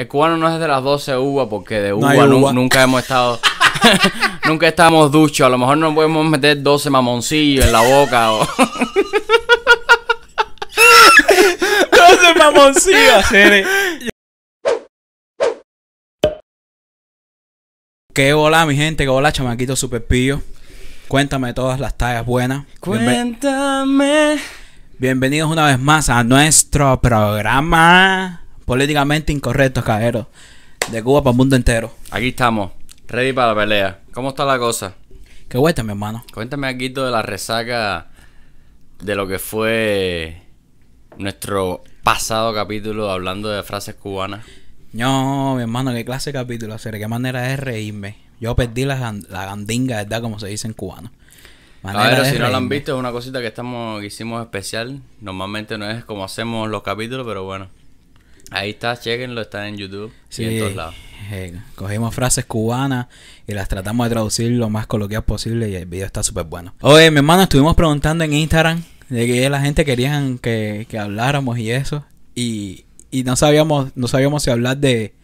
El cubano no es de las 12 uvas porque de uva, nunca hemos estado. nunca estamos duchos. A lo mejor nos podemos meter 12 mamoncillos en la boca. 12 mamoncillos, Qué hola, mi gente. Qué hola, chamaquito super pillo. Cuéntame todas las tallas buenas. Cuéntame. Bienvenidos una vez más a nuestro programa políticamente incorrecto, cajeros. De Cuba para el mundo entero. Aquí estamos, ready para la pelea. ¿Cómo está la cosa? Que cuesta, mi hermano. Cuéntame aquí de la resaca de lo que fue nuestro pasado capítulo hablando de frases cubanas. No, mi hermano, qué clase de capítulo hacer, qué manera es reírme. Yo perdí la, la gandinga, ¿verdad? Como se dice en cubano. a si no lo han visto, es una cosita que estamos que hicimos especial. Normalmente no es como hacemos los capítulos, pero bueno. Ahí está, chequenlo, está en YouTube sí, en todos lados. Eh, cogimos frases cubanas y las tratamos de traducir lo más coloquial posible y el video está súper bueno. Oye, mi hermano, estuvimos preguntando en Instagram de que la gente querían que, habláramos y eso. Y, no sabíamos, no sabíamos si hablar de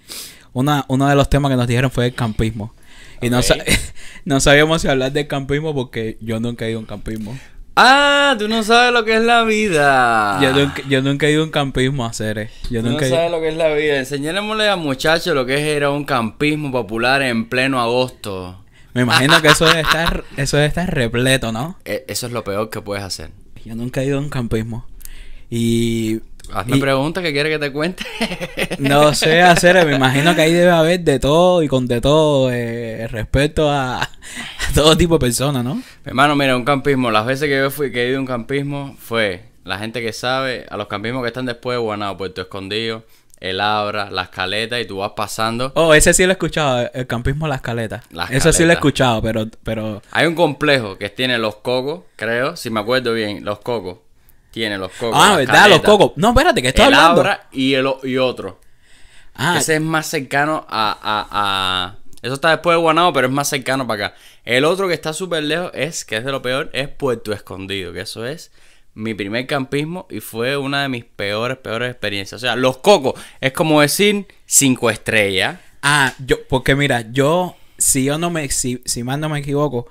una, uno de los temas que nos dijeron fue el campismo. Y no, no sabíamos si hablar del campismo porque yo nunca he ido a un campismo. Ah, tú no sabes lo que es la vida. Yo nunca, yo he ido a un campismo a hacer, eh. Yo tú no sabes lo que es la vida. Enseñémosle a muchachos lo que es ir a un campismo popular en pleno agosto. Me imagino que eso debe estar, eso estar repleto, ¿no? Eh, eso es lo peor que puedes hacer. Yo nunca he ido a un campismo. Y Hazme pregunta que quiere que te cuente. no sé hacer, me imagino que ahí debe haber de todo y con de todo eh, respecto a, todo tipo de personas, ¿no? hermano, mira, un campismo, las veces que yo fui que he ido a un campismo fue la gente que sabe, a los campismos que están después de Guanabo, Puerto Escondido, el Abra, las caletas y tú vas pasando. Oh, ese sí lo he escuchado, el campismo Las Caletas. Eso sí lo he escuchado, pero, pero... Hay un complejo que tiene Los Cocos, creo, si me acuerdo bien, Los Cocos. Tiene los cocos. Ah, verdad, los cocos. No, espérate, que estoy hablando. y, el, y otro. Ah. Ese es más cercano a, Eso está después de Guanabo, pero es más cercano para acá. El otro que está súper lejos es, que es de lo peor, es Puerto Escondido, que eso es mi primer campismo y fue una de mis peores, peores experiencias. O sea, los cocos es como decir cinco estrellas. Ah, yo, porque mira, yo, si yo no me, si, si no me equivoco,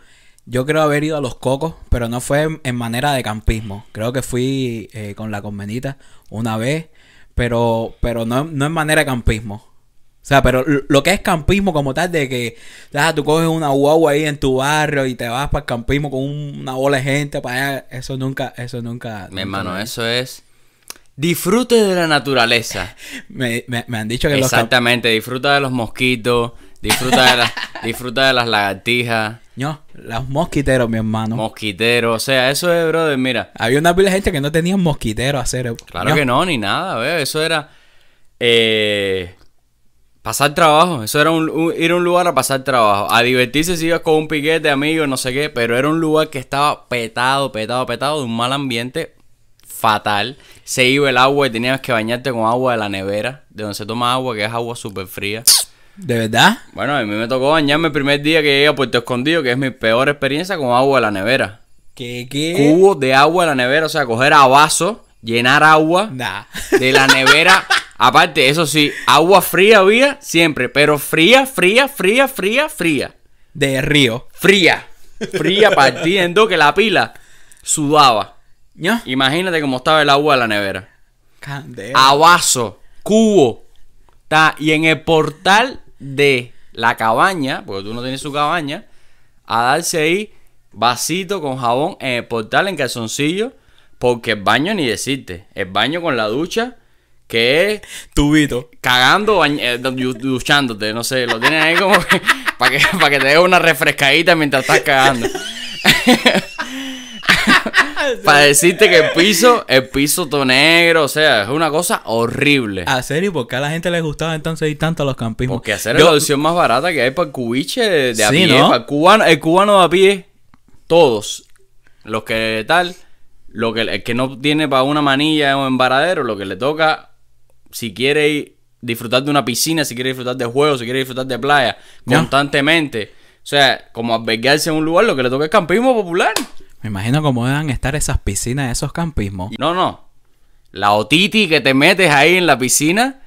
yo creo haber ido a los cocos, pero no fue en, manera de campismo. Creo que fui eh, con la convenita una vez, pero, pero no, no en manera de campismo. O sea, pero lo que es campismo como tal, de que ya, tú coges una guagua ahí en tu barrio y te vas para el campismo con una bola de gente para allá, eso nunca, eso nunca. Mi hermano, eso es. Disfrute de la naturaleza. me, han dicho que Exactamente, disfruta de los mosquitos, Disfruta de, las, lagartijas. No, los mosquiteros, mi hermano. Mosquiteros, o sea, eso es, brother, mira. Había una pila de gente que no tenía mosquiteros hacer. Claro que no, ni nada, veo. Eso era. Eh, pasar trabajo. Eso era un, ir a un lugar a pasar trabajo. A divertirse si ibas con un piquete, amigo, no sé qué. Pero era un lugar que estaba petado, petado, petado de un mal ambiente fatal. Se iba el agua y tenías que bañarte con agua de la nevera, de donde se toma agua, que es agua súper fría. ¿De verdad? Bueno, a mí me tocó bañarme el primer día que llegué a Puerto Escondido, que es mi peor experiencia con agua de la nevera. ¿Qué, qué? Cubo de agua de la nevera, o sea, coger a vaso, llenar agua de la nevera. Aparte, eso sí, agua fría había siempre, pero fría, fría, fría, fría, fría. De río. Fría. Fría partiendo que la pila sudaba. ¿Ya? Imagínate cómo estaba el agua de la nevera. Candela. A cubo. y en el portal de la cabaña, porque tú no tienes su cabaña, a darse ahí vasito con jabón en el portal en calzoncillo, porque el baño ni decirte, el baño con la ducha, que es tubito, cagando, eh, duchándote, no sé, lo tienen ahí como para que, para que te dé una refrescadita mientras estás cagando. para decirte que el piso, el piso todo negro, o sea, es una cosa horrible. ¿A ah, serio? ¿Por qué a la gente le gustaba entonces ir tanto a los campismos? Porque hacer la opción más barata que hay para el cubiche de, a pie, ¿no? para el cubano, el cubano de a pie, todos, los que tal, lo que, el que no tiene para una manilla o un varadero, lo que le toca, si quiere ir, disfrutar de una piscina, si quiere disfrutar de juegos, si quiere disfrutar de playa, constantemente. O sea, como albergarse en un lugar, lo que le toca es campismo popular. Me imagino cómo deben estar esas piscinas, esos campismos. No, no. La otiti que te metes ahí en la piscina,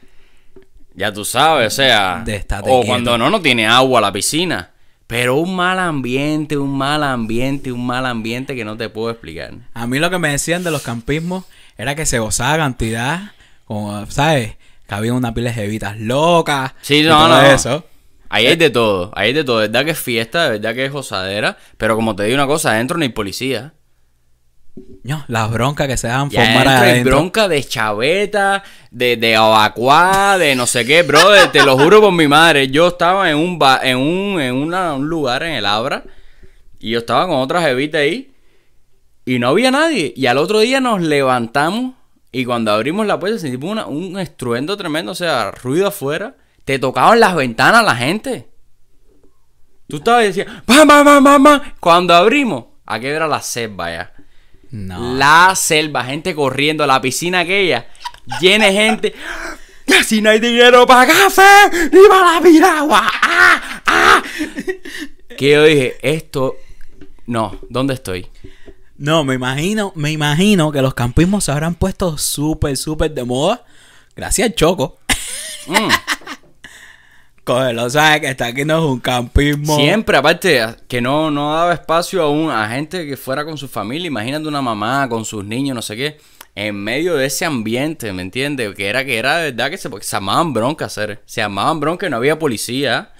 ya tú sabes, o sea. o cuando no, no tiene agua la piscina. Pero un mal ambiente, un mal ambiente, un mal ambiente que no te puedo explicar. A mí lo que me decían de los campismos era que se gozaba cantidad, como, ¿sabes? Que había unas pila de evitas locas. Sí, no, no. Eso. Ahí eh. hay de todo, ahí hay de todo. De verdad que es fiesta, de verdad que es osadera. Pero como te digo una cosa, adentro no hay policía. No, las broncas que se dan formar adentro. Hay bronca de chaveta, de, de de no sé qué, Bro. te lo juro con mi madre. Yo estaba en un ba en un, lugar en el Abra. Y yo estaba con otras jevita ahí. Y no había nadie. Y al otro día nos levantamos. Y cuando abrimos la puerta sentimos un estruendo tremendo. O sea, ruido afuera te tocaban las ventanas la gente. Tú estabas diciendo, pam, pam, pam. Cuando abrimos, ¿a aquí era la selva ya. No. La selva, gente corriendo, la piscina aquella, llena de gente. Si no hay dinero para café, ni para la piragua. Ah, ¡Ah! Que yo dije, esto. No, ¿dónde estoy? No, me imagino, me imagino que los campismos se habrán puesto súper, súper de moda. Gracias Choco. Mm. lo sabes que está aquí no es un campismo. Siempre, aparte, que no, no daba espacio a, un, a gente que fuera con su familia, imagínate una mamá con sus niños, no sé qué, en medio de ese ambiente, ¿me entiendes? Que era, que era de verdad que se, porque se amaban bronca hacer, se amaban bronca y no había policía.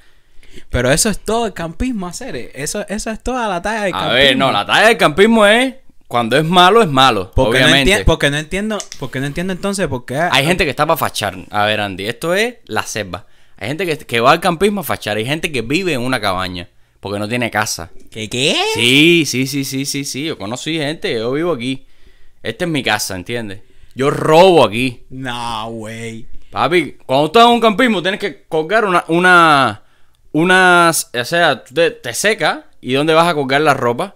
Pero eso es todo el campismo, hacer. Eh. Eso, eso es toda la talla del campismo. A ver, no, la talla del campismo es cuando es malo, es malo. Porque, obviamente. porque no entiendo, porque no entiendo entonces porque qué. Hay gente que está para fachar. A ver, Andy, esto es la selva. Hay gente que, que va al campismo a fachar. Hay gente que vive en una cabaña porque no tiene casa. ¿Qué qué? Sí, sí, sí, sí, sí, sí. Yo conocí gente, yo vivo aquí. Esta es mi casa, ¿entiendes? Yo robo aquí. No, güey. Papi, cuando estás en un campismo tienes que colgar una, una, unas, o sea, te, seca y dónde vas a colgar la ropa.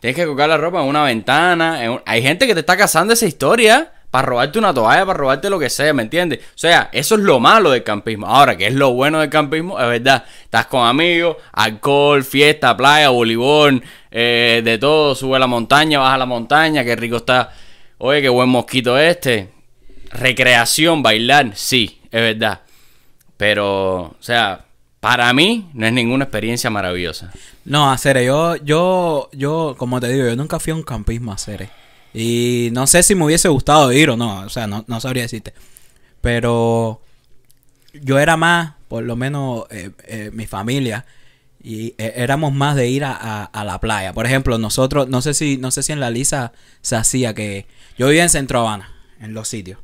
Tienes que colgar la ropa en una ventana. Hay gente que te está cazando esa historia para robarte una toalla, para robarte lo que sea, ¿me entiendes? O sea, eso es lo malo del campismo. Ahora, ¿qué es lo bueno del campismo? Es verdad, estás con amigos, alcohol, fiesta, playa, voleibol, eh, de todo, sube a la montaña, baja a la montaña, qué rico está. Oye, qué buen mosquito este. Recreación, bailar, sí, es verdad. Pero, o sea, para mí no es ninguna experiencia maravillosa. No, Acere, yo, yo, yo, como te digo, yo nunca fui a un campismo, Acere. Y no sé si me hubiese gustado ir o no, o sea, no, sabría decirte. Pero yo era más, por lo menos eh, eh, mi familia, y eh, éramos más de ir a, a, la playa. Por ejemplo, nosotros, no sé si, no sé si en la Lisa se hacía que yo vivía en Centro Habana, en los sitios.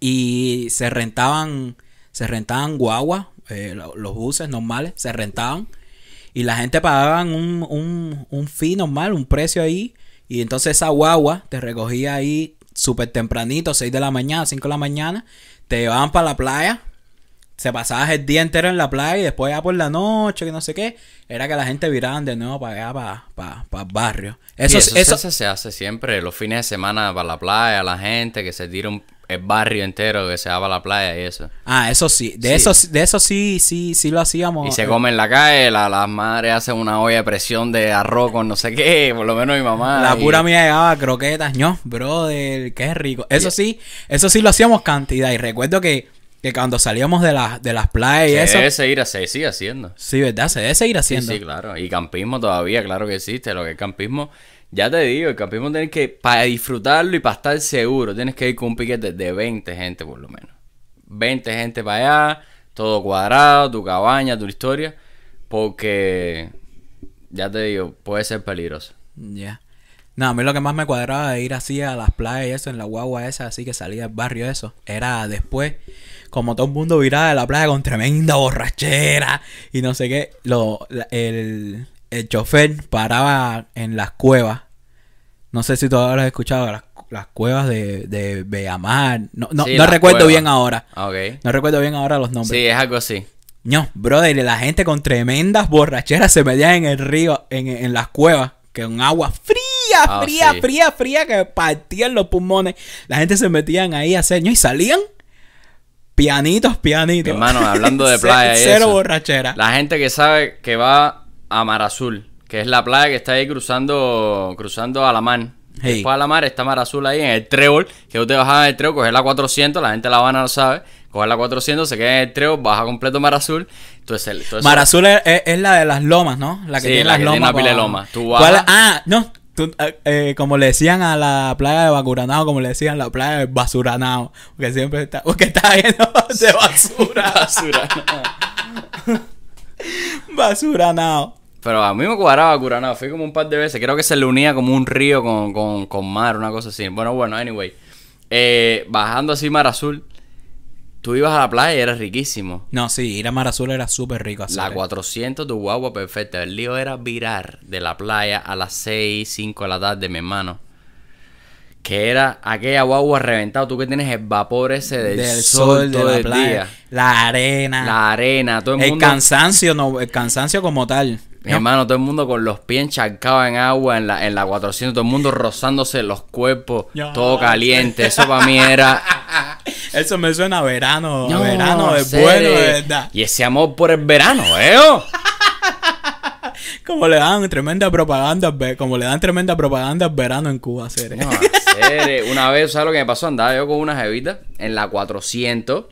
Y se rentaban, se rentaban guagua, los buses normales, se rentaban. Y la gente pagaban un, un, un fee normal, un precio ahí y entonces esa guagua te recogía ahí súper tempranito, 6 de la mañana, 5 de la mañana, te llevaban para la playa, se pasaba el día entero en la playa y después ya por la noche, que no sé qué, era que la gente viraban de nuevo para allá, para, para, el barrio. Eso, eso, se hace siempre, los fines de semana para la playa, la gente que se tira un, el barrio entero que se va para la playa y eso. Ah, eso sí, de, Eso, de eso sí, sí, sí lo hacíamos. Y se eh. come en la calle, las madres hacen una olla de presión de arroz con no sé qué, por lo menos mi mamá. La pura mía llegaba croquetas, ño, brother, qué rico. Eso sí, eso sí lo hacíamos cantidad y recuerdo que que cuando salíamos de, la, de las playas y se eso. Debe seguir, se sigue haciendo. Sí, ¿verdad? Se debe seguir haciendo. Sí, claro. Y campismo todavía, claro que existe. Lo que es campismo, ya te digo, el campismo tienes que, para disfrutarlo y para estar seguro, tienes que ir con un piquete de 20 gente por lo menos. 20 gente para allá, todo cuadrado, tu cabaña, tu historia. Porque, ya te digo, puede ser peligroso. Ya. No, a mí lo que más me cuadraba de ir así a las playas y eso, en la guagua esa, así que salía del barrio eso, era después como todo el mundo viraba de la playa con tremenda borrachera y no sé qué, lo, el, chofer paraba en las cuevas. No sé si tú has escuchado las, cuevas de, de Beamar. No, no, recuerdo bien ahora. Ah, no recuerdo bien ahora los nombres. Sí, es algo así. No, brother, la gente con tremendas borracheras se metía en el río, en, las cuevas, que con agua fría, ah, fría, fría, fría, que partían los pulmones. La gente se metían ahí a hacer, y salían Pianitos, pianitos. Hermano, hablando de playa. y Cero borrachera. La gente que sabe que va a Mar Azul, que es la playa que está ahí cruzando, cruzando a la mar. Después a la mar está Mar Azul ahí en el trébol, que usted baja en el trébol, coger la 400, la gente de La Habana lo sabe, coger la 400, se queda en el trébol, baja completo Mar Azul. Entonces, Mar Azul es, la de las lomas, ¿no? La que sí, tiene la las lomas. ah, no, eh, eh, como le decían a la playa de Bacuranao, como le decían a la playa de Basuranao, porque siempre está, porque está lleno de basura. Basuranao. Basuranao. Pero a mí me cuadraba Bacuranao, fui como un par de veces, creo que se le unía como un río con, con, mar, una cosa así. Bueno, bueno, anyway. Eh, bajando así Mar Azul, Tú ibas a la playa y era riquísimo. No, sí, ir a Mar Azul era súper rico. La 400 tu guagua perfecta. El lío era virar de la playa a las 6, 5 de la tarde, mi hermano. Que era aquella guagua reventada. Tú que tienes el vapor ese del, sol, de la playa. La arena. La arena, todo el, Cansancio, no, el cansancio como tal. Mi hermano, todo el mundo con los pies encharcados en agua, en la, 400, todo el mundo rozándose los cuerpos, todo caliente. Eso para mí era. Eso me suena a verano, verano es bueno, de verdad. Y ese amor por el verano, ¿eh? como le dan tremenda propaganda, como le dan tremenda propaganda al verano en Cuba, Cere. Una vez, ¿sabes lo que me pasó? Andaba yo con una jevita en la 400.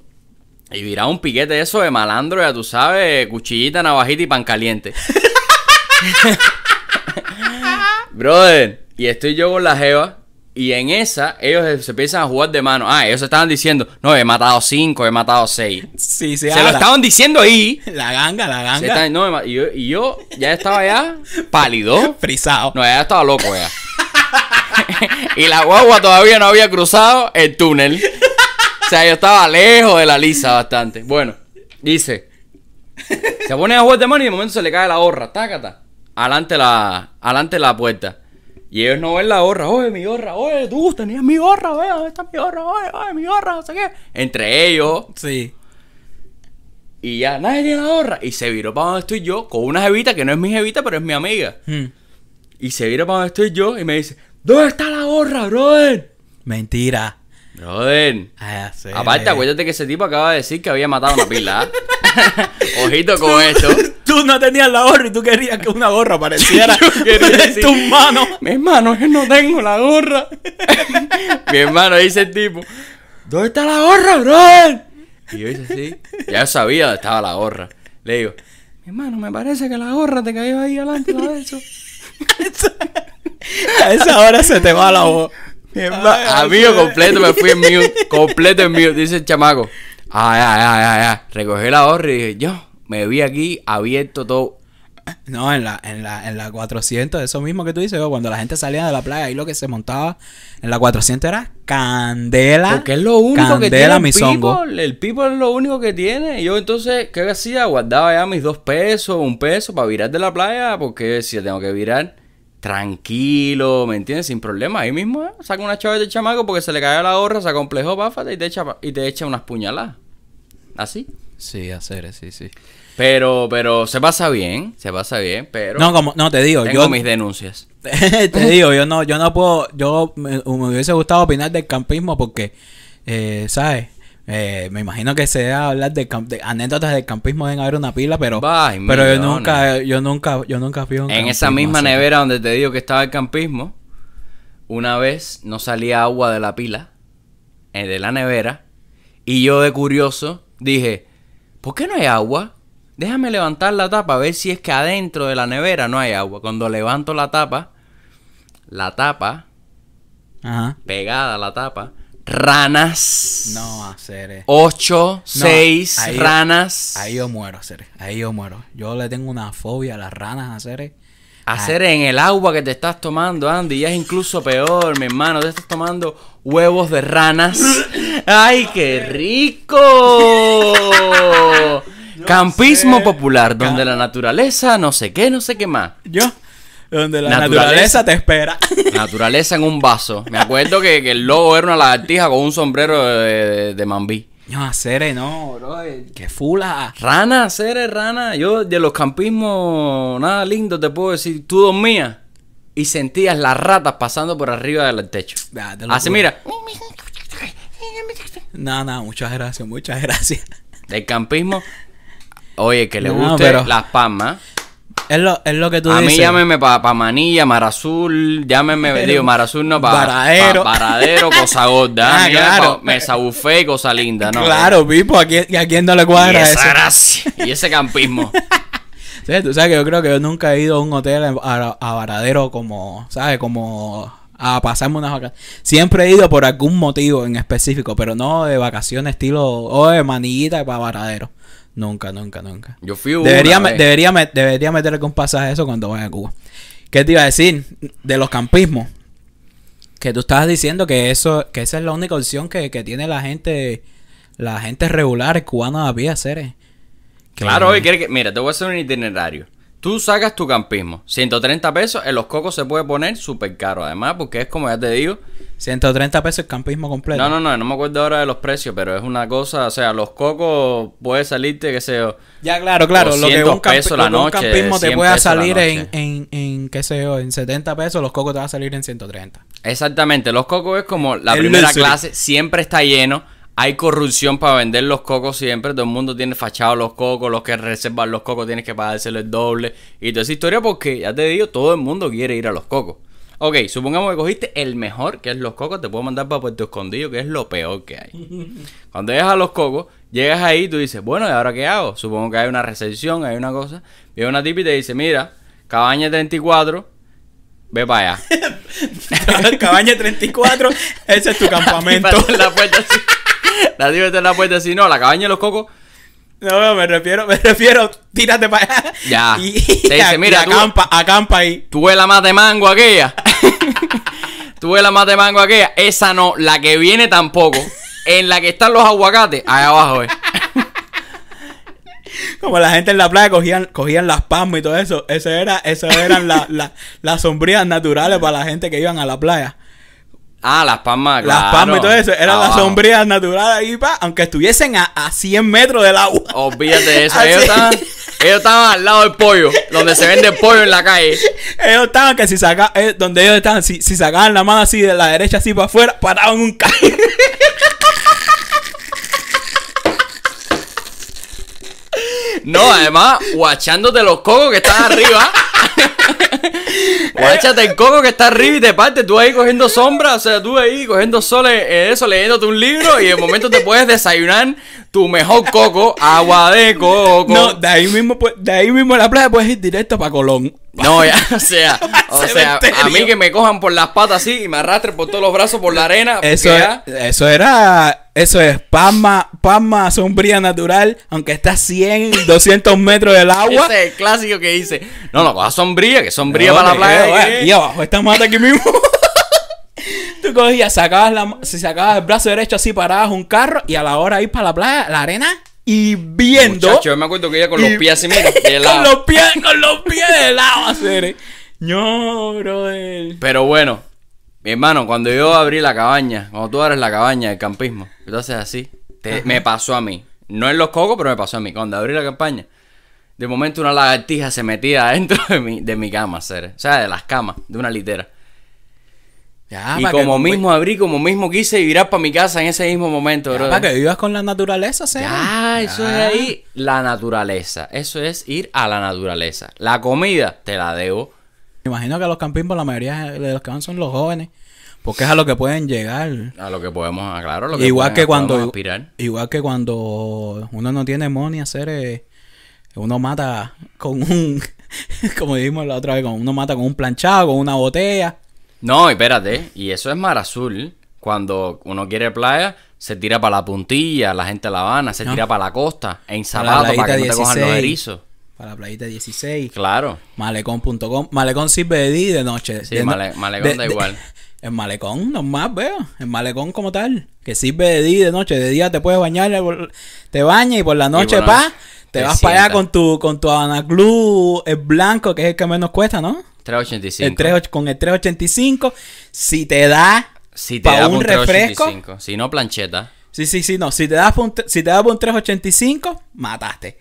Y viraba un piquete de eso de malandro, ya tú sabes, cuchillita, navajita y pan caliente. Brother, y estoy yo con la Jeva. Y en esa, ellos se empiezan a jugar de mano. Ah, ellos estaban diciendo, no, he matado cinco, he matado seis. Sí, se, lo estaban diciendo ahí. La ganga, la ganga. y, yo, ya estaba ya pálido. Frisado. No, ya estaba loco ya. y la guagua todavía no había cruzado el túnel. O sea, yo estaba lejos de la lisa bastante. Bueno, dice. Se pone a jugar de mano y de momento se le cae la horra. Tácata alante la, alante la puerta. Y ellos no ven la gorra, oye, mi gorra, oye, tú tenías mi gorra, oye, ¿dónde está mi gorra? Oye, mi gorra, O sea qué. Entre ellos. Sí. Y ya, nadie tiene la gorra. Y se viró para donde estoy yo, con una jevita que no es mi jevita, pero es mi amiga. Hmm. Y se viró para donde estoy yo y me dice, ¿dónde está la gorra, brother? Mentira. Joder. Ah, Aparte, acuérdate que ese tipo acaba de decir que había matado una pila. ¿ah? Ojito con esto Tú no tenías la gorra y tú querías que una gorra apareciera en tus manos. Mi hermano, yo no tengo la gorra. Mi hermano dice el tipo, ¿dónde está la gorra, brother? Y yo hice así. Ya sabía dónde estaba la gorra. Le digo, mi hermano, me parece que la gorra te cayó ahí adelante, a esa hora se te va la voz. Amigo completo, me fui en mí, Completo en mí, Dice el chamaco. Ay, ah, ay, ay, ay, ay. Recogí la horre y dije, yo me vi aquí abierto todo. No, en la, en la, en la 400, eso mismo que tú dices, cuando la gente salía de la playa, ahí lo que se montaba en la 400 era candela. Porque es lo único que tiene mi El pipo es lo único que tiene. Yo entonces, ¿qué hacía? Guardaba ya mis dos pesos, un peso para virar de la playa, porque si tengo que virar tranquilo, ¿me entiendes? Sin problema. Ahí mismo ¿eh? saca una chave de chamaco porque se le cae la gorra, se complejo, báfate y te echa, y te echa unas puñaladas. ¿Así? Sí, hacer, eh, sí, sí. Pero, pero se pasa bien, se pasa bien, pero... No, como, no, te digo, tengo yo... mis denuncias. te digo, yo no, yo no puedo, yo me, hubiese gustado opinar del campismo porque, eh, ¿sabes? Eh, me imagino que se debe hablar de, anécdotas del campismo deben haber una pila, pero, pero yo nunca, yo nunca, yo nunca fui En esa misma nevera donde te digo que estaba el campismo, una vez no salía agua de la pila, eh, de la nevera, y yo de curioso dije, ¿por qué no hay agua? Déjame levantar la tapa a ver si es que adentro de la nevera no hay agua. Cuando levanto la tapa, la tapa, pegada la tapa, ranas. No, hacer. Ocho, seis ranas. ahí yo muero, hacer. Ahí yo muero. Yo le tengo una fobia a las ranas, hacer. Hacer ah. en el agua que te estás tomando, Andy. Y es incluso peor, mi hermano. Te estás tomando huevos de ranas. ¡Ay, qué rico! Campismo popular, donde la naturaleza, no sé qué, no sé qué más. Yo donde la naturaleza, te espera. Naturaleza en un vaso. Me acuerdo que, el lobo era una lagartija con un sombrero de, de, No, Cere no, bro. Qué fula. Rana, Cere, rana. Yo de los campismos, nada lindo te puedo decir. Tú dormías y sentías las ratas pasando por arriba del techo. Así mira. No, no, muchas gracias, muchas gracias. Del campismo. Oye, que le guste las palmas. Es lo, que tú a dices. A mí llámeme para pa Manilla, azul llámeme, Pero, digo, Azul no, para Paradero, paradero Cosa Gorda. Ah, claro. me sabufé Cosa Linda, ¿no? Claro, Pipo, ¿a quién, no le cuadra y esa Gracia, y ese campismo. tú sabes que yo creo que yo nunca he ido a un hotel a, a Varadero como, ¿sabes? Como a pasarme unas vacaciones. Siempre he ido por algún motivo en específico, pero no de vacaciones estilo, o de manillita para varadero. Nunca, nunca, nunca. Yo fui debería, debería, debería meterle un pasaje a eso cuando vaya a Cuba. ¿Qué te iba a decir de los campismos? Que tú estabas diciendo que eso que esa es la única opción que, tiene la gente la gente regular cubana a pie hacer. Eh. Claro, hoy que mira, te voy a hacer un itinerario. Tú sacas tu campismo. 130 pesos. En los cocos se puede poner súper caro. Además, porque es como ya te digo. 130 pesos el campismo completo. No, no, no. No me acuerdo ahora de los precios. Pero es una cosa. O sea, los cocos puede salirte, qué sé yo. Ya, claro, claro. Lo que un, campismo te pueda salir en, en, en, qué sé en 70 pesos. Los cocos te va a salir en 130. Exactamente. Los cocos es como la primera clase. Siempre está lleno hay corrupción para vender los cocos siempre. Todo el mundo tiene fachado los cocos. Los que reservan los cocos tienen que pagárselo el doble. Y toda esa historia porque, ya te digo, todo el mundo quiere ir a los cocos. Ok, supongamos que cogiste el mejor, que es los cocos. Te puedo mandar para Puerto Escondido, que es lo peor que hay. Cuando llegas a los cocos, llegas ahí y tú dices, bueno, ¿y ahora qué hago? Supongo que hay una recepción, hay una cosa. Viene una tipa y te dice, mira, cabaña 34, ve para allá. cabaña 34, ese es tu campamento. la puerta la tía en la puerta si no, la cabaña de los cocos. No, me refiero, me refiero, tírate para allá. Ya. mira, acampa, acampa ahí. Tú ves la de mango aquella. tú ves la de mango aquella. Esa no, la que viene tampoco. En la que están los aguacates, allá abajo, eh. Como la gente en la playa cogían, cogían las palmas y todo eso. Eso era, eso eran la, las sombrías naturales para la gente que iban a la playa. Ah, las palmas, claro. Las palmas y todo eso. Eran las sombrías naturales ahí, pa, aunque estuviesen a, 100 metros del agua. Olvídate de eso. Ellos estaban, al lado del pollo, donde se vende el pollo en la calle. Ellos estaban que si sacaban, eh, donde ellos estaban, si, sacaban la mano así de la derecha así para afuera, paraban un calle. No, además, guachándote los cocos que están arriba. guachate el coco que está arriba y te parte. Tú ahí cogiendo sombra, o sea, tú ahí cogiendo sol, eh, eso, leyéndote un libro y de momento te puedes desayunar tu mejor coco, agua de coco. No, de ahí mismo, pues, de ahí mismo la playa puedes ir directo para Colón. No, ya, o sea, o sea, a mí que me cojan por las patas así y me arrastren por todos los brazos por la arena. Eso, era... eso era, eso es palma, palma sombría natural, aunque está a 100, 200 metros del agua. Ese es el clásico que dice, no, no, va sombría, que sombría para la playa. Eh, y abajo, esta mata aquí mismo. Tú cogías, sacabas, la, sacabas el brazo derecho así, parabas un carro y a la hora ir para la playa, la arena y viendo. yo me acuerdo que ella con los pies así, mira, con los pies, con los pies de lado, No, brother. Pero bueno, mi hermano, cuando yo abrí la cabaña, cuando tú abres la cabaña del campismo, entonces así, me pasó a mí. No en los cocos, pero me pasó a mí. Cuando abrí la campaña, de momento una lagartija se metía dentro de mi, de mi cama, hacer. O sea, de las camas, de una litera y como mismo abrí, como mismo quise y virar para mi casa en ese mismo momento, Para que vivas con la naturaleza, sea. Ah, eso es ahí la naturaleza. Eso es ir a la naturaleza. La comida te la debo. Me imagino que a los campismos la mayoría de los que van son los jóvenes. Porque es a lo que pueden llegar. A lo que podemos, ah, claro, lo que igual que cuando Igual que cuando uno no tiene money hacer eh, uno mata con un como dijimos la otra vez, uno mata con un planchado, con una botella. No, espérate, y eso es mar azul. Cuando uno quiere playa, se tira para la puntilla, la gente de La Habana, se tira para la costa, en para, que Para la playita 16. Claro. Malecón.com. Malecón sirve de día de noche. Sí, da igual. en malecón, normal, veo. en malecón como tal. Que sirve de día de noche. De día te puedes bañar, te bañas y por la noche, pa, te, vas para allá con tu, con tu el blanco, que es el que menos cuesta, ¿no? 385. con el 385, si te da si te un, refresco. Si no, plancheta. Sí, sí, sí, no. Si te si te da por un 385, mataste.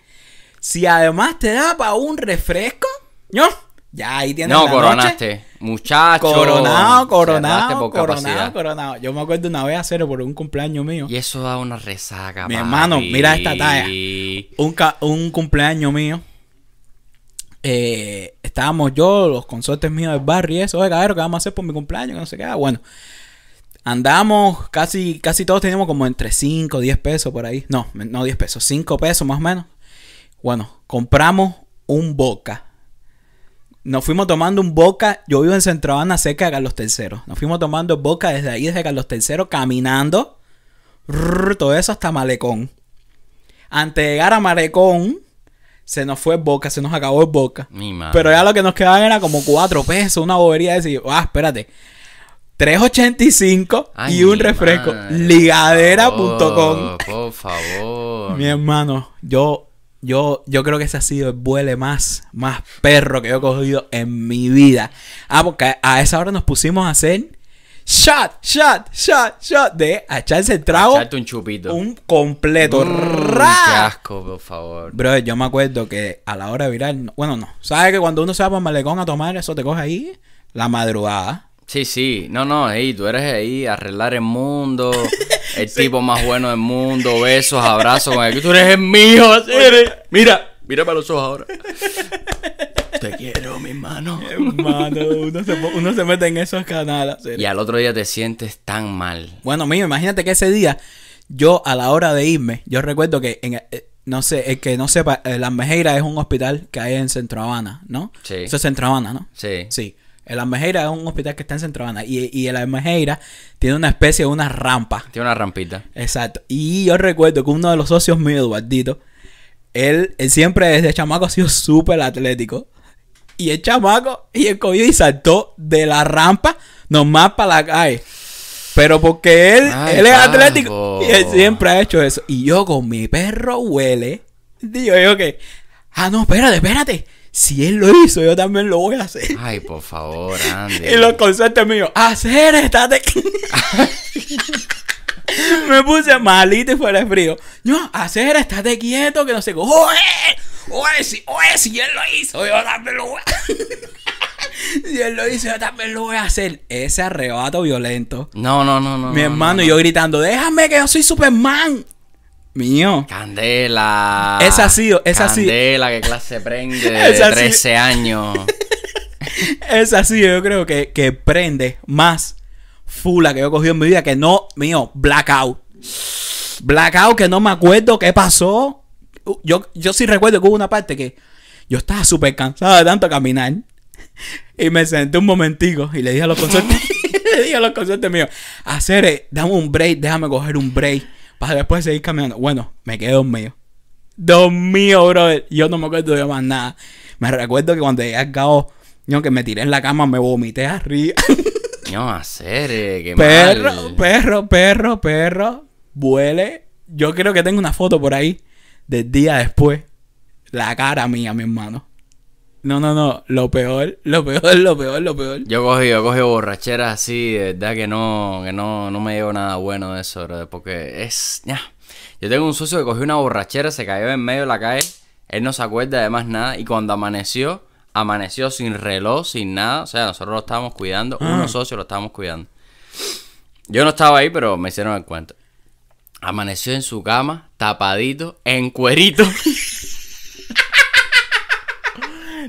Si además te da para un refresco, yo Ya ahí tienes No, coronaste. Muchacho. Coronado, coronado, coronado, coronado. Yo me acuerdo una vez hacerlo por un cumpleaños mío. Y eso da una resaca, Mi hermano, mira esta talla. Un, un cumpleaños mío eh, estábamos yo, los consortes míos del barrio y eso, de cabrón, ¿qué vamos a hacer por mi cumpleaños? No sé qué. Ah, bueno, andamos, casi, casi todos teníamos como entre 5, 10 pesos por ahí. No, no 10 pesos, 5 pesos más o menos. Bueno, compramos un boca. Nos fuimos tomando un boca. Yo vivo en Centro Habana, cerca de Carlos III. Nos fuimos tomando boca desde ahí, desde Carlos III, caminando. todo eso hasta Malecón. Antes de llegar a Malecón, se nos fue Boca, se nos acabó el Boca. Pero ya lo que nos quedaban era como cuatro pesos, una bobería de decir, ah, espérate. 3.85 y un refresco. Ligadera.com. Por favor. Mi hermano, yo, yo, yo creo que ese ha sido el vuele más, más perro que yo he cogido en mi vida. Ah, porque a esa hora nos pusimos a hacer shot, shot, shot, shot de echarse el trago. un chupito. Un completo. Mm, asco, por favor! Bro, yo me acuerdo que a la hora de virar. Bueno, no. ¿Sabes que cuando uno se va para Malecón a tomar eso, te coge ahí la madrugada? Sí, sí. No, no, ahí tú eres ahí, arreglar el mundo, el tipo más bueno del mundo, besos, abrazos Tú eres el mío, Mira, mira para los ojos ahora. Te quiero, mi mano. Hermano, uno se, se mete en esos canales. Y al otro día te sientes tan mal. Bueno, mío, imagínate que ese día, yo a la hora de irme, yo recuerdo que en, eh, no sé, el que no sepa, La eh, Las es un hospital que hay en Centro Habana, ¿no? Sí. Eso es Centro Habana, ¿no? Sí. Sí. El Almejeira es un hospital que está en Centro Habana. Y, y el Almejeira tiene una especie de una rampa. Tiene una rampita. Exacto. Y yo recuerdo que uno de los socios míos, Eduardito, él, él siempre desde chamaco ha sido súper atlético. Y el chamaco, y el Covid y saltó de la rampa nomás para la calle. Pero porque él, él es atlético y él siempre ha hecho eso. Y yo con mi perro huele, digo yo que, ah, no, espérate, espérate. Si él lo hizo, yo también lo voy a hacer. Ay, por favor, Andy. Y los conciertos míos, hacer, estate. Me puse malito y fuera de frío. No, hacer, estate quieto, que no se coge. Oye, si, oye, si él lo hizo, yo también lo voy a Si él lo hizo, yo también lo voy a hacer. Ese arrebato violento. No, no, no, no. Mi hermano y yo gritando, déjame que yo soy Superman. Mío. Candela. Esa ha sido, así. Candela, qué clase prende de 13 años. esa ha yo creo que, que prende más fula que yo he cogido en mi vida que no, mío, blackout. Blackout que no me acuerdo qué pasó yo, yo sí recuerdo que hubo una parte que yo estaba súper cansado de tanto caminar. Y me senté un momentico y le dije a los consortes, le dije a los míos, hacer, dame un break, déjame coger un break para después seguir caminando. Bueno, me quedé dormido. Dormido, brother. Yo no me acuerdo de más nada. Me recuerdo que cuando llegué al yo que me tiré en la cama, me vomité arriba. No, hacer, qué perro, mal. Perro, perro, perro, perro. Vuele. Yo creo que tengo una foto por ahí del día después, la cara mía, mi hermano. No, no, no, lo peor, lo peor, lo peor, lo peor. Yo cogí, yo cogí borracheras así, de verdad que no, que no, no me llevo nada bueno de eso, porque es, ya. Yo tengo un socio que cogió una borrachera, se cayó en medio de la calle, él no se acuerda de nada, y cuando amaneció, amaneció sin reloj, sin nada, o sea, nosotros lo estábamos cuidando, ah. unos socios lo estábamos cuidando. Yo no estaba ahí, pero me hicieron el cuento. Amaneció en su cama, tapadito, en cuerito.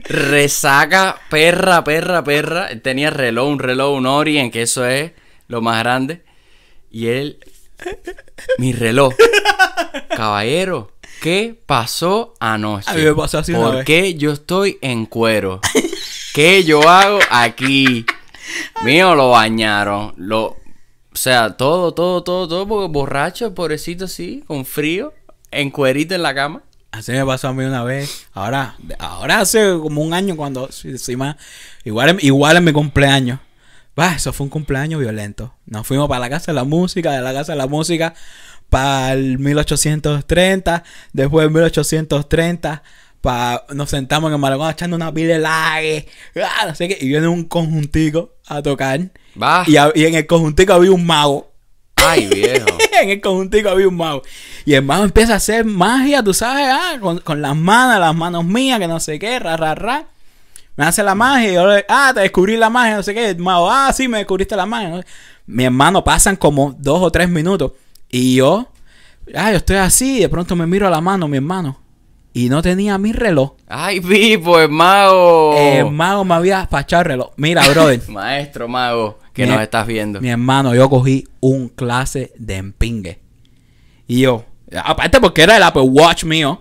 Resaca, perra, perra, perra. tenía reloj, un reloj, un En que eso es lo más grande. Y él, mi reloj. Caballero, ¿qué pasó anoche? A mí me pasó así ¿Por qué yo estoy en cuero? ¿Qué yo hago aquí? Mío lo bañaron, lo o sea, todo, todo, todo, todo, borracho, pobrecito así, con frío, en cuerito en la cama. Así me pasó a mí una vez. Ahora, ahora hace como un año cuando, encima, igual, igual en mi cumpleaños. va, eso fue un cumpleaños violento. Nos fuimos para la casa de la música, de la casa de la música para el 1830, después del 1830, para nos sentamos en el Maragón echando una pila de lague, ah, y viene un conjuntico a tocar. Y, en el conjuntico había un mago. Ay, viejo. en el conjuntico había un mago. Y el mago empieza a hacer magia, tú sabes, ah, con, las manos, las manos mías, que no sé qué, ra, ra, Me hace la magia y yo le, ah, te descubrí la magia, no sé qué. El mago, ah, sí, me descubriste la magia. Mi hermano, pasan como dos o tres minutos. Y yo, ah, yo estoy así, de pronto me miro a la mano, mi hermano. Y no tenía mi reloj. Ay, vivo, el mago. El mago me había fachado el reloj. Mira, brother. Maestro, mago que nos estás viendo. Mi hermano, yo cogí un clase de empingue. Y yo, aparte porque era el Apple Watch mío,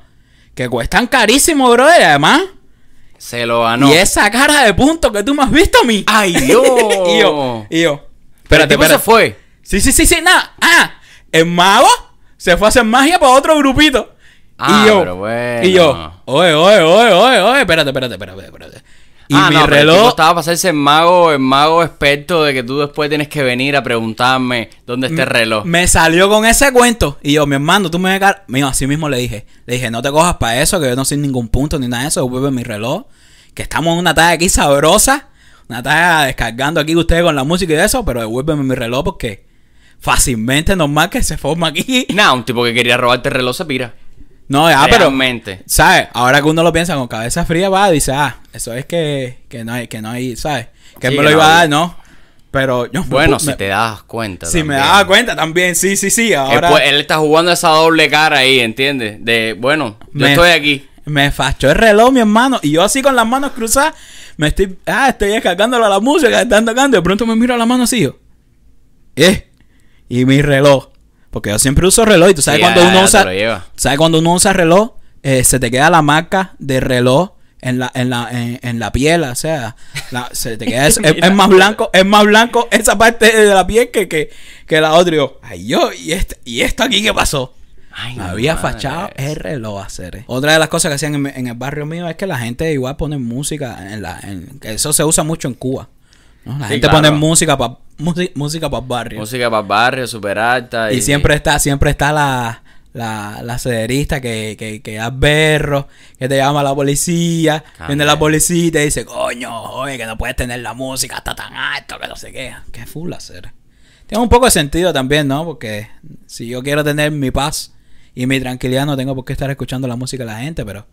que cuestan carísimo, bro, y además. Se lo ganó. Y esa cara de punto que tú me has visto a mí. ¡Ay, yo! y yo, y yo. se fue. Sí, sí, sí, sí, nada. Ah, el mago se fue a hacer magia para otro grupito. Ah, y yo, pero bueno. Y yo, oye, oye, oye, oye, oye, espérate, espérate, espérate, espérate. Y ah, mi reloj. estaba para hacerse el mago, el mago experto de que tú después tienes que venir a preguntarme dónde está el reloj. Me salió con ese cuento. Y yo, mi hermano, tú me Mío, así mismo le dije. Le dije, no te cojas para eso, que yo no soy ningún punto ni nada de eso. devuélveme mi reloj. Que estamos en una talla aquí sabrosa. Una talla descargando aquí ustedes con la música y eso. Pero devuélveme mi reloj porque fácilmente normal que se forma aquí. Nada, un tipo que quería robarte el reloj se pira. No, ya, ah, pero pero. ¿Sabes? Ahora que uno lo piensa con cabeza fría, va, dice, ah, eso es que, no hay, que no hay, ¿sabes? Que me lo iba a dar, ¿no? Pero yo. Bueno, si te das cuenta. Si me das cuenta también, sí, sí, sí. Ahora. Pues, él, está jugando esa doble cara ahí, ¿entiendes? De, bueno, yo me, estoy aquí. Me fachó el reloj, mi hermano. Y yo así con las manos cruzadas, me estoy. Ah, estoy escargándole a la música, están tocando. Y de pronto me miro a la mano así yo. ¿Eh? Y mi reloj. Porque yo siempre uso reloj y tú sabes, cuando, uno usa, sabes cuando uno usa reloj, eh, se te queda la marca de reloj en la, en la, en, la piel, o sea, se te queda es, más blanco, es más blanco esa parte de la piel que, que, la otra. Y yo, ay ¿y, este, y esto aquí qué pasó? Había fachado el reloj a hacer. Eh. Otra de las cosas que hacían en, el barrio mío es que la gente igual pone música en la, eso se usa mucho en Cuba. La gente pone música para música, música para barrio. Música para barrio, super alta. Y, siempre está, siempre está la, la, cederista que, que, que da berro, que te llama la policía, viene la policía y te dice, coño, oye, que no puedes tener la música Está tan alto, que no sé qué. Qué full hacer. Tiene un poco de sentido también, ¿no? Porque si yo quiero tener mi paz y mi tranquilidad, no tengo por qué estar escuchando la música de la gente, pero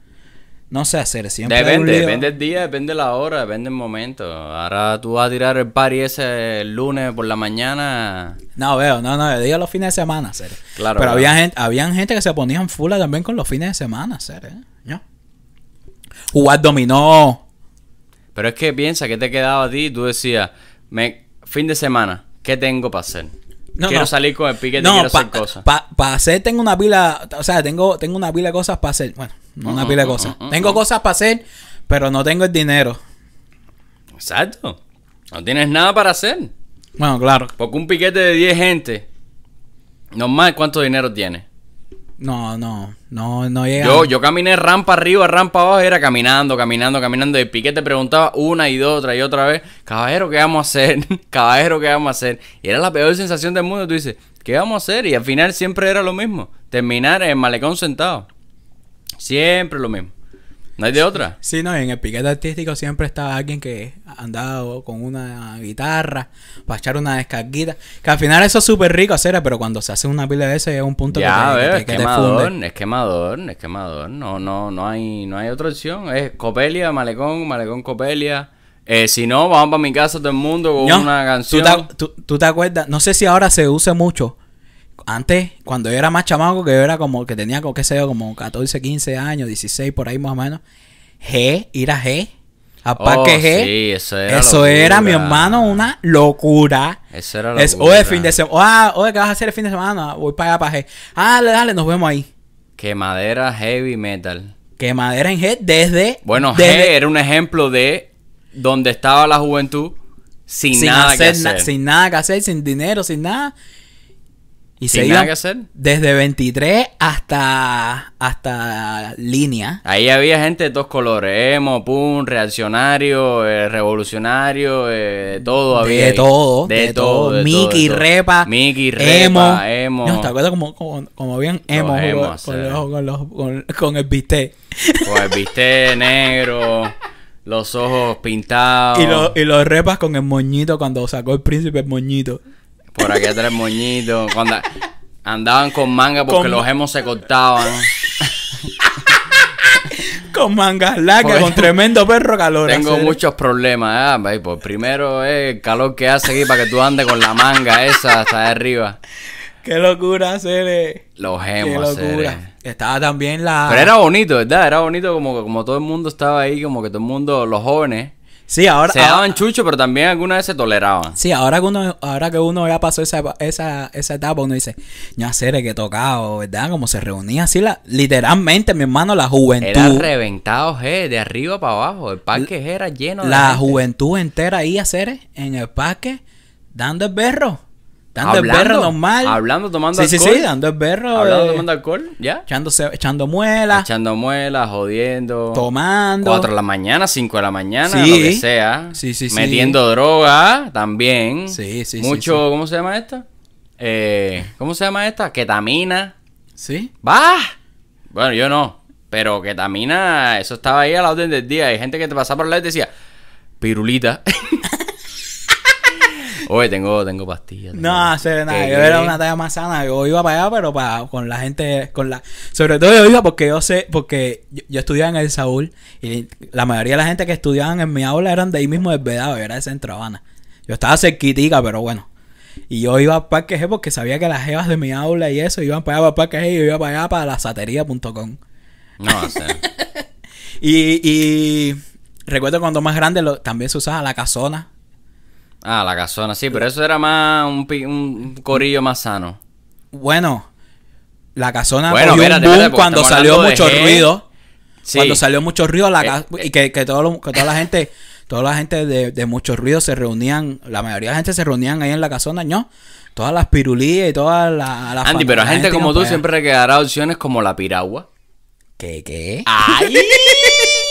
no sé hacer, siempre. Depende, depende el día, depende la hora, depende el momento. Ahora tú vas a tirar el party ese lunes por la mañana. No, veo, no, no, yo digo los fines de semana, ser. Claro. Pero había gente, habían gente que se ponían fula también con los fines de semana, ser ¿eh? Jugar dominó. Pero es que piensa que te quedaba a ti tú decías, me, fin de semana, ¿qué tengo para hacer? quiero salir con el piquete, no, quiero hacer cosas. Para hacer tengo una pila, o sea, tengo, tengo una pila de cosas para hacer. Bueno, una pila de cosas. tengo cosas para hacer, pero no tengo el dinero. Exacto. No tienes nada para hacer. Bueno, claro. Porque un piquete de 10 gente, normal, ¿cuánto dinero tienes? No, no, no, no llega. Yo, yo caminé rampa arriba, rampa abajo, era caminando, caminando, caminando. Y el piquete preguntaba una y dos, otra y otra vez, caballero, ¿qué vamos a hacer? caballero, ¿qué vamos a hacer? Y era la peor sensación del mundo. Tú dices, ¿qué vamos a hacer? Y al final siempre era lo mismo, terminar en malecón sentado. Siempre lo mismo. No hay de otra. Sí, no, en el piquete artístico siempre está alguien que andaba con una guitarra para echar una descarguita. Que al final eso es súper rico hacer, pero cuando se hace una pila de ese es un punto ya, que, es quemador, es quemador, es quemador. No, no, no hay, no hay otra opción. Es Copelia, Malecón, Malecón, Copelia. Eh, si no, vamos para mi casa todo el mundo con una canción. ¿tú ¿tú te, acuerdas? No sé si ahora se usa mucho, antes, cuando yo era más chamaco, que yo era como que tenía, como, qué sé yo, como 14, 15 años, 16 por ahí más o menos, G, ir a G, a oh, Parque que G, eso, era, eso era, mi hermano, una locura. Eso era Es, oye, fin de semana, ah, oye, ¿qué vas a hacer el fin de semana? Voy para allá, para G. dale, dale, nos vemos ahí. Que madera heavy metal. Que madera en G desde... Bueno, G era un ejemplo de donde estaba la juventud sin, nada que hacer. sin nada que hacer, sin dinero, sin nada. Y desde 23 hasta, hasta línea. Ahí había gente de dos colores, emo, pun reaccionario, eh, revolucionario, eh, todo había. De todo, de, todo, Mickey, repa. Mickey, repa, emo. No, ¿te acuerdas como, como, habían emo, con, los, con, el bistec? Con el bistec negro. Los ojos pintados. Y, y los repas con el moñito cuando sacó el príncipe el moñito. Por aquí tres moñitos. Cuando andaban con manga porque los hemos se cortaban. con mangas largas, pues, con tremendo perro calor. Tengo muchos problemas, ¿eh? Pues primero es eh, el calor que hace aquí para que tú andes con la manga esa hasta arriba. Qué locura, Cere. Eh. Los gemos, Qué eh. locura. Estaba también la. Pero era bonito, ¿verdad? Era bonito como, como todo el mundo estaba ahí, como que todo el mundo, los jóvenes, Sí, ahora. Se daban chucho, pero también vez se toleraban. Sí, ahora que uno, ahora que uno ya pasó esa, esa, esa etapa, uno dice, ya seres que tocado, ¿verdad? Como se reunía así, la, literalmente, mi hermano, la juventud. Era reventado, de arriba para abajo. El parque era lleno de. La, juventud entera ahí a hacer en el parque, dando el berro. Dando hablando, el berro normal. Hablando, tomando alcohol. Sí, sí, sí dando el berro. Hablando, eh, tomando alcohol, ¿ya? Echándose, echando muelas. Echando muelas, jodiendo. Tomando. Cuatro de la mañana, Cinco de la mañana, lo que sea. Sí, sí, sí. Metiendo droga también. Sí, sí, Mucho, ¿cómo se llama esta? Eh, ¿Cómo se llama esta? Ketamina. ¿Sí? va Bueno, yo no. Pero ketamina, eso estaba ahí a la orden del día. Hay gente que te pasaba por la y decía, pirulita. Oye, tengo, tengo pastillas. No, sé, nada, yo era una talla más sana. Yo iba para allá, pero para, con la gente, con la... Sobre todo yo iba porque yo sé, porque yo, estudiaba en El Saúl y la mayoría de la gente que estudiaban en mi aula eran de ahí mismo del Vedado, era de Centro Habana. Yo estaba cerquitica, pero bueno. Y yo iba a Parque G porque sabía que las jevas de mi aula y eso iban para allá para Parque G y yo iba para allá para la satería.com. No, o y, recuerdo cuando más grande también se usaba la casona. Ah, la casona, sí, pero eso era más un, un corillo más sano. Bueno, la casona cuando salió mucho ruido. Cuando salió mucho ruido, la eh, y que, todo que, toda la gente, toda la gente de, de mucho ruido se reunían, la mayoría de la gente se reunían ahí en la casona, ¿no? Todas las pirulías y todas las... La Andy, pero hay gente, como tú siempre siempre quedará opciones como la piragua. ¿Qué, qué? ¡Ay!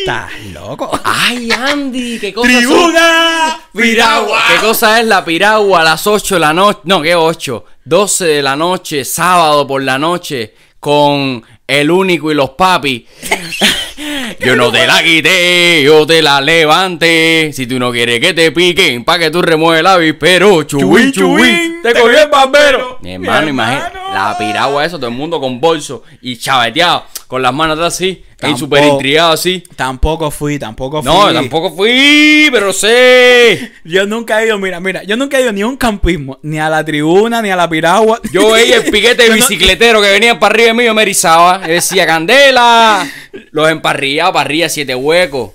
¡Estás loco! ¡Ay, Andy! ¡Qué cosa! ¡Tribuna! ¡Piragua! ¿Qué cosa es la piragua a las 8 de la noche? No, ¿qué 8? 12 de la noche, sábado por la noche, con el único y los papi. yo no te la quité, yo te la levanté. Si tú no quieres que te piquen, pa' que tú remueves el vispero. pero chubín, te, te cogió el bambero. Mi hermano, imagínate. La piragua, eso, todo el mundo con bolso y chaveteado, con las manos así, y súper intrigado así. Tampoco fui, tampoco fui. No, tampoco fui, pero sé. Yo nunca he ido, mira, mira, yo nunca he ido ni a un campismo, ni a la tribuna, ni a la piragua. Yo veía el piquete de bicicletero que venía para arriba de mí, me erizaba. decía, Candela, los emparrillados, parrilla, siete huecos,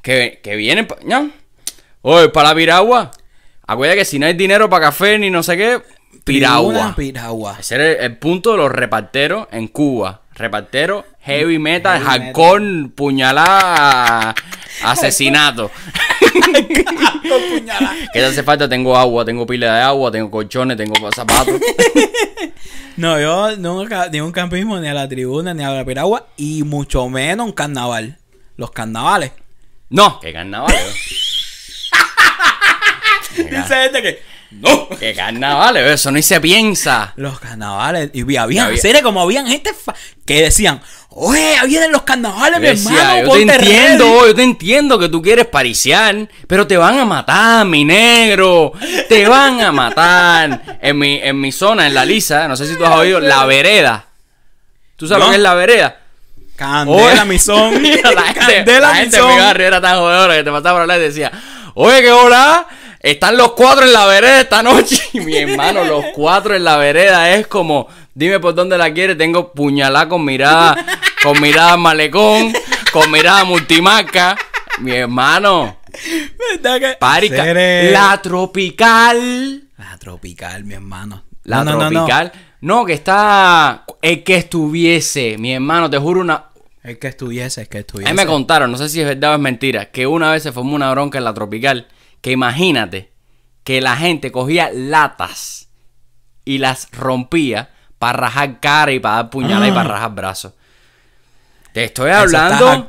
que, que vienen, ¿no? Oye, para la piragua. Acuérdate que si no hay dinero para café ni no sé qué, Piragua. Piragua. Ese era el, punto de los reparteros en Cuba. Reparteros, heavy metal, heavy puñalada, asesinato. ¿Qué te hace falta? Tengo agua, tengo pila de agua, tengo colchones, tengo zapatos. no, yo nunca, ni un campismo, ni a la tribuna, ni a la piragua, y mucho menos un carnaval. Los carnavales. No, ¿qué carnaval? Eh. Dice gente que ¡No! ¡Qué carnavales! Eso ni se piensa. Los carnavales. Y había, no había. series como habían gente que decían, oye, vienen los carnavales, mi hermano. Yo te entiendo, yo te entiendo que tú quieres pariciar, pero te van a matar, mi negro. Te van a matar. En mi, en mi zona, en la Lisa, no sé si tú has oído, la vereda. ¿Tú sabes qué es la vereda? Candela, mi son. la gente, Candela, la gente, mi barrio era tan jodedora que te pasaba por hablar y decía, oye, qué hola están los cuatro en la vereda esta noche. mi hermano, los cuatro en la vereda es como, dime por dónde la quiere. Tengo puñalada con mirada, con mirada malecón, con mirada multimaca, Mi hermano. Parica. La tropical. La tropical, mi hermano. La tropical. No, que está. El que estuviese, mi hermano, te juro una. El que estuviese, el que estuviese. Ahí me contaron, no sé si es verdad o es mentira, que una vez se formó una bronca en la tropical que imagínate que la gente cogía latas y las rompía para rajar cara y para dar puñalas y para ah. rajar brazos. Te estoy hablando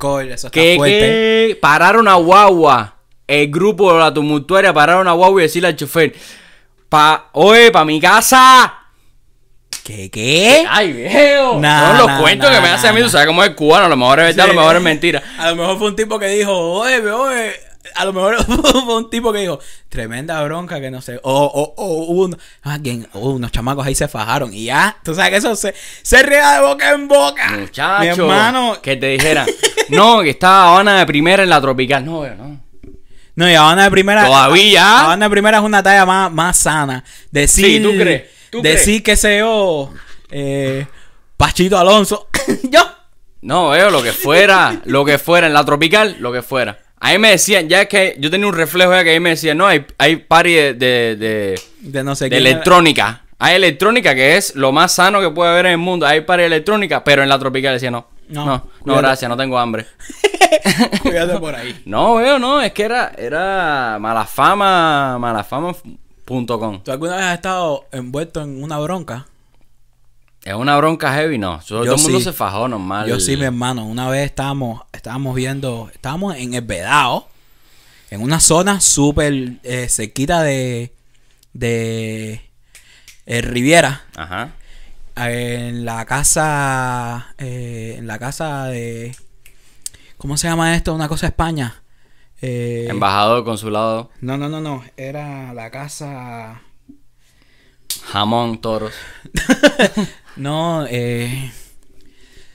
que, pararon a guagua, el grupo de la tumultuaria pararon a guagua y decirle al chofer, pa, oye, pa mi casa, ¿Qué? ¿Qué? Ay, viejo. Son no los cuento cuentos que me hace a mí, tú sabes cómo es cubano. A lo mejor es verdad, a lo mejor es mentira. A lo mejor fue un tipo que dijo, oye, oye, a lo mejor hubo un tipo que dijo, tremenda bronca que no sé. O, o, o uno, alguien, unos chamacos ahí se fajaron. Y ya, tú sabes que eso se, se ría de boca en boca. Muchachos, hermano. Que te dijera, no, que estaba Habana de primera en la tropical. No, no. No, y Habana de primera. Todavía. Habana de primera es una talla más, más sana. Decir. Sí, decir, que se yo. Eh, Pachito Alonso. yo. No, veo lo que fuera. lo que fuera en la tropical, lo que fuera. A me decían, ya es que yo tenía un reflejo ya que ahí me decían, no, hay, hay party de, de, no sé qué electrónica. Hay electrónica que es lo más sano que puede haber en el mundo. Hay party electrónica, pero en la tropical decía no. No, no, gracias, no tengo hambre. cuídate por ahí. No, veo, no, es que era, era malafama, malafama.com. ¿Tú alguna vez has estado envuelto en una bronca? Es una bronca heavy, no. Todo, yo el mundo se fajó normal. Yo sí, mi hermano. Una vez estábamos, estábamos viendo, estábamos en el Vedado, en una zona súper eh, cerquita de, de eh, Riviera. Ajá. En la casa, eh, en la casa de, ¿cómo se llama esto? Una cosa de España. Eh, Embajador, consulado. No, no, no, no. Era la casa Jamón, toros. no, eh.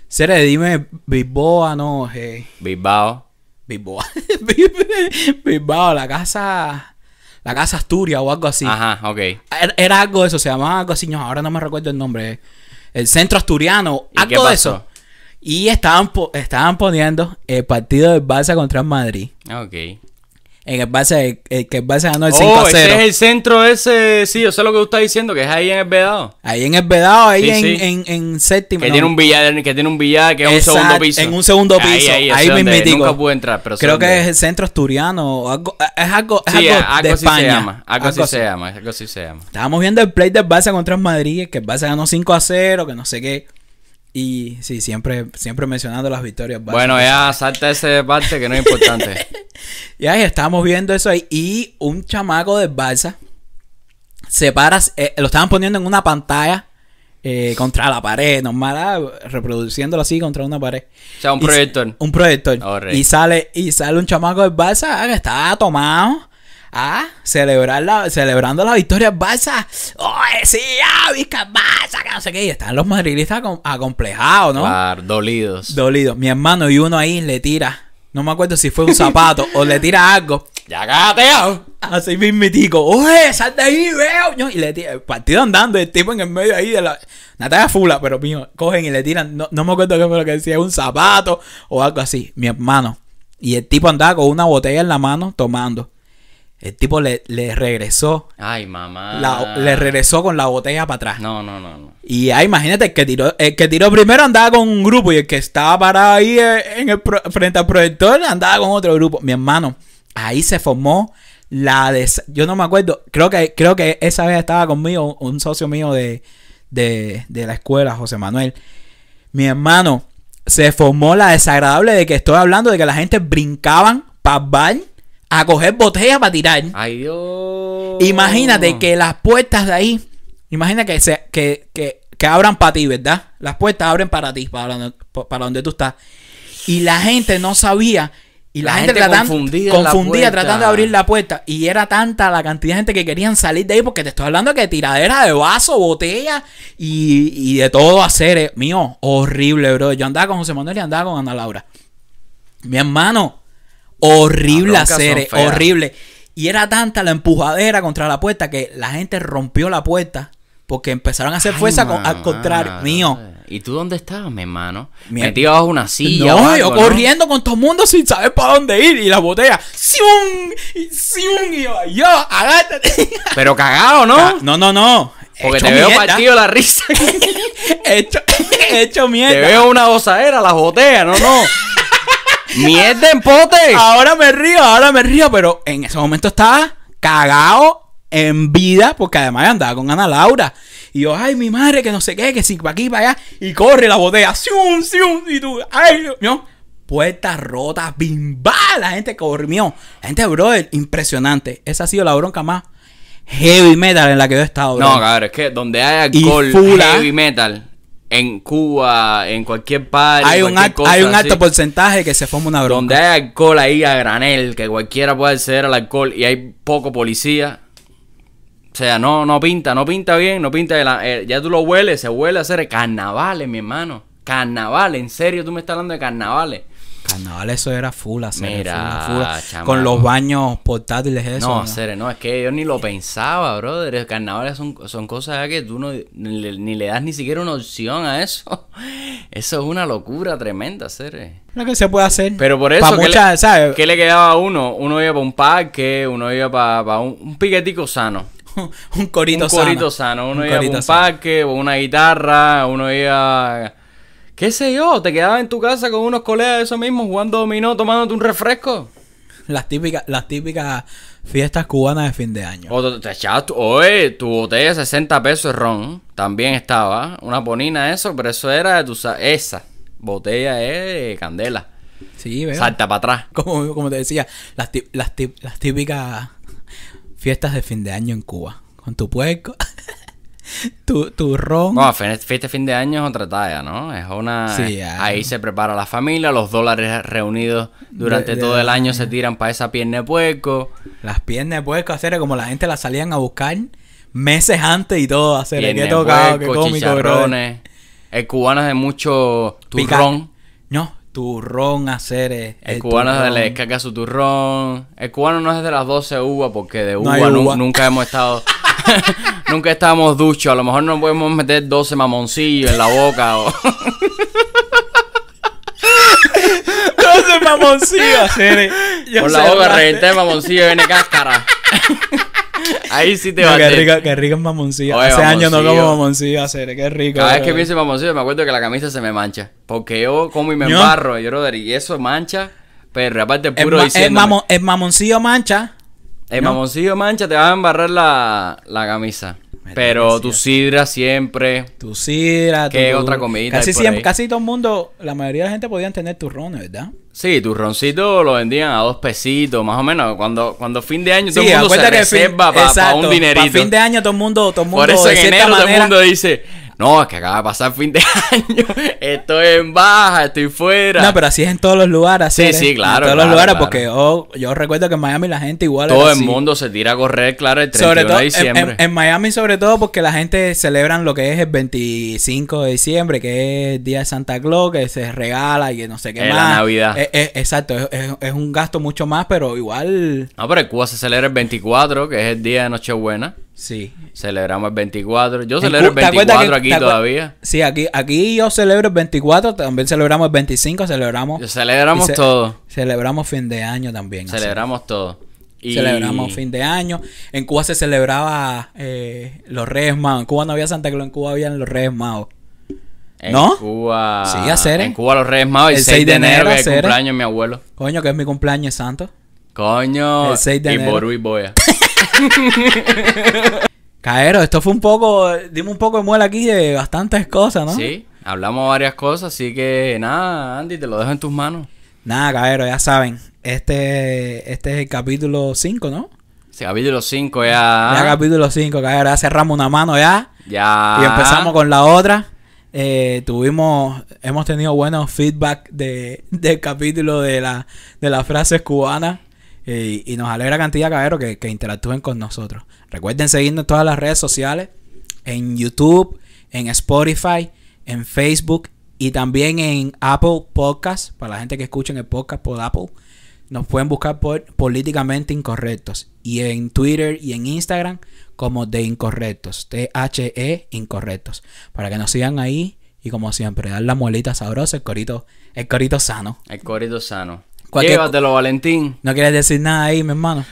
Seré, dime Bilboa, no. Eh. Bilbao. Bilbao, la casa. La casa Asturias o algo así. Ajá, ok. Er, era, algo de eso, se llamaba algo así, ahora no me recuerdo el nombre. El centro asturiano, ¿Y algo de eso. Y estaban, estaban poniendo el partido de Barça contra el Madrid. Ok. En el base, que el base ganó el 5 a 0. Ese es el centro ese, sí, yo sé lo que tú estás diciendo, que es ahí en el Vedado. Ahí en el Vedado, ahí en, en, séptimo. Que tiene un villar que tiene un que es un segundo piso. En un segundo piso, ahí, ahí, ahí me Nunca pude entrar, pero Creo que es el centro asturiano, o algo, es algo, es algo, de España. Se llama, algo, así, se llama, algo así se llama. Estábamos viendo el play del base contra el Madrid, que el Barça ganó 5 a 0, que no sé qué. Y sí, siempre, siempre mencionando las victorias. Bueno, ya salta ese parte que no es importante. y ahí estamos viendo eso ahí. Y un chamaco de Balsa se para, eh, lo estaban poniendo en una pantalla eh, contra la pared, normal, ah, reproduciéndolo así contra una pared. O sea, un proyector. Un proyector. Oh, y sale, y sale un chamaco de Balsa ah, que está tomado Ah, celebrar celebrando la victoria en Barça. ¡Oh, sí! ¡Ah, Vizca Que no sé qué. están los madridistas acomplejados, ¿no? dolidos. Dolidos. Mi hermano y uno ahí le tira. No me acuerdo si fue un zapato o le tira algo. ¡Ya cállate! Así mismitico. ¡Oye, sal de ahí, veo! Y le tira, partido andando, el tipo en el medio ahí de la. Natalia Fula, pero mío, cogen y le tiran. No, me acuerdo qué fue lo que decía, un zapato o algo así. Mi hermano. Y el tipo andaba con una botella en la mano tomando. El tipo le, le regresó. Ay, mamá. le regresó con la botella para atrás. No, no, no, Y ahí imagínate, que tiró, que tiró primero andaba con un grupo y el que estaba parado ahí eh, en el frente al proyector andaba con otro grupo. Mi hermano, ahí se formó la des... Yo no me acuerdo, creo que, creo que esa vez estaba conmigo un, socio mío de, de, la escuela, José Manuel. Mi hermano, se formó la desagradable de que estoy hablando de que la gente brincaban para baño a coger botellas para tirar. Ay, Dios. Imagínate que las puertas de ahí, imagina que, que, abran para ti, ¿verdad? Las puertas abren para ti, para donde, tú estás. Y la gente no sabía. Y la, gente, gente tratando, tratando de abrir la puerta. Y era tanta la cantidad de gente que querían salir de ahí, porque te estoy hablando que tiradera de vaso, botella y, y de todo hacer. Eh. Mío, horrible, bro. Yo andaba con José Manuel y andaba con Ana Laura. Mi hermano, Horrible hacer, horrible. Y era tanta la empujadera contra la puerta que la gente rompió la puerta porque empezaron a hacer fuerza al contrario mío. ¿Y tú dónde estabas, mi hermano? metí abajo bajo una silla. No, corriendo con todo el mundo sin saber para dónde ir. Y la botella, Siun, siun, Y yo, ¡Agártate! Pero cagado, ¿no? no, no, no. Porque te veo partido la risa. hecho, hecho mierda. Te veo una osadera, la botella, no, no. ¡Mierda en pote! Ahora me río, ahora me río, pero en ese momento estaba cagado en vida, porque además andaba con Ana Laura. Y yo, ay, mi madre, que no sé qué, que si va aquí, para allá. Y corre la botella, ¡sium, sium! Y tú, ay, mío Puertas rotas, bimba, la gente corrió. La gente, brother, impresionante. Esa ha sido la bronca más heavy metal en la que yo he estado. No, cabrón, es que donde hay alcohol, y ¿ah? heavy metal en Cuba, en cualquier país. Hay, un, alto, porcentaje que se forma una bronca. Donde hay alcohol ahí a granel, que cualquiera puede acceder al alcohol y hay poco policía. O sea, no, no pinta, no pinta bien, no pinta. la, eh, ya tú lo hueles, se huele a hacer carnavales, mi hermano. Carnavales, en serio, tú me estás hablando de carnavales carnaval eso era full, hacer Mira, full, con los baños portátiles eso. No, hacer, no, es que yo ni lo pensaba, brother. El Carnavales son, cosas que tú no, ni, le das ni siquiera una opción a eso. Eso es una locura tremenda, hacer. Eh. Lo que se puede hacer. Pero por eso, ¿qué, le, quedaba a uno? Uno iba para un parque, uno iba para, un, piquetico sano. un corito un sano. Corito sano. Uno iba para un parque, una guitarra, uno iba ¿Qué sé yo? Te quedabas en tu casa con unos colegas de esos mismos jugando dominó, tomándote un refresco. Las típicas, las típicas fiestas cubanas de fin de año. O te, echabas tu, oye, tu botella de 60 pesos de ron. También estaba. Una ponina eso, pero eso era de tu esa. Botella de candela. Sí, veo. Salta para atrás. Como, como te decía, las, las típicas fiestas de fin de año en Cuba. Con tu puerco. tu, tu ron. no fin de año es otra talla, ¿no? Es una. ahí ah. se prepara la familia, los dólares reunidos durante todo el año se tiran para esa pierna de puerco. Las piernas de puerco, hacer como la gente la salían a buscar meses antes y todo, hacer el que cubano es de mucho turrón. No, turrón hacer. Eh, el, el cubano se le caca su turrón. El cubano no es de las 12 uvas porque de uva, nunca hemos estado. nunca estábamos duchos. A lo mejor no podemos meter 12 mamoncillos en la boca o. 12 mamoncillos, hacer Por la boca reventé mamoncillos viene cáscara. Ahí sí te va qué a rico, qué rico es mamoncillo. Hace años no como mamoncillo, hacer, qué rico. Cada vez que pienso en mamoncillo me acuerdo que la camisa se me mancha. Porque yo como y me embarro, y brother, y eso mancha. Pero aparte puro es diciendo. el mamoncillo mancha. El mamoncillo mancha, te va a embarrar la, la camisa. pero tu sidra siempre. Tu sidra, ¿Qué otra comida? Casi, casi todo el mundo, la mayoría de la gente podían tener turrones, ¿verdad? Sí, roncito lo vendían a dos pesitos, más o menos. Cuando, cuando fin de año todo el mundo se reserva para un dinerito. Para fin de año todo el mundo, todo el mundo Por eso en enero todo el mundo dice, no, es que acaba de pasar fin de año. Estoy en baja, estoy fuera. No, pero así es en todos los lugares. sí, sí, claro. En todos los lugares, porque oh, yo recuerdo que en Miami la gente igual. Todo el mundo se tira a correr, claro, el 31 de diciembre. En, Miami, sobre todo, porque la gente celebra lo que es el 25 de diciembre, que es el día de Santa Claus, que se regala y que no sé qué es La Navidad. Eh, eh, exacto, es, es un gasto mucho más, pero igual. No, pero en Cuba se celebra el 24, que es el día de Nochebuena. Sí. Celebramos el 24. Yo celebro el 24 aquí todavía. Sí, aquí, aquí yo celebro el 24, también celebramos el 25, celebramos. celebramos todo. Celebramos fin de año también. Celebramos todo. Celebramos fin de año. En Cuba se celebraba eh, los Reyes Magos. En Cuba no había Santa Claus, en Cuba habían los Reyes Magos. En ¿No? Cuba. Sí, En Cuba los Reyes Magos. El, 6 de, enero, que es el cumpleaños de mi abuelo. Coño, que es mi cumpleaños santo. Coño. Y Boru y Boya. Caero, esto fue un poco, dimos un poco de muela aquí de bastantes cosas, ¿no? Sí, hablamos varias cosas, así que nada, Andy, te lo dejo en tus manos. Nada, Caero, ya saben, este, este es el capítulo 5, ¿no? Sí, capítulo 5 ya. Ya capítulo 5, Caero, ya cerramos una mano ya. Ya. Y empezamos con la otra. Eh, tuvimos, hemos tenido buenos feedback de, del capítulo de, la, de las frases cubanas. Eh, y, nos alegra cantidad, de que, que interactúen con nosotros. Recuerden seguirnos en todas las redes sociales, en YouTube, en Spotify, en Facebook y también en Apple Podcast. Para la gente que escucha en el podcast por Apple, nos pueden buscar por Políticamente Incorrectos. Y en Twitter y en Instagram como de Incorrectos, T-H-E Incorrectos. Para que nos sigan ahí y como siempre, dar la molita sabrosa, el corito, el corito sano. El corito sano. Cualquier... Llévatelo, Valentín. No quieres decir nada ahí, mi hermano.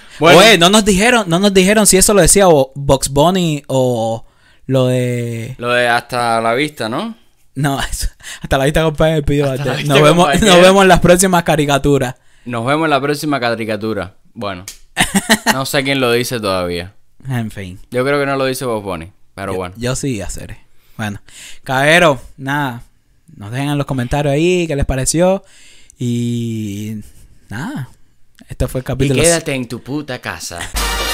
no nos dijeron, no nos dijeron si eso lo decía Box Bunny o lo de. Lo de hasta la vista, ¿no? No, hasta la vista, compadre, nos, vemos, nos vemos en las próximas caricaturas. Nos vemos en la próxima caricatura. Bueno, no sé quién lo dice todavía. En fin. Yo creo que no lo dice Box Bunny, pero bueno. Yo sí, haceré. Bueno, cabero, nada. Nos dejan en los comentarios ahí qué les pareció. Y nada, este fue el capítulo. Y quédate en tu puta casa.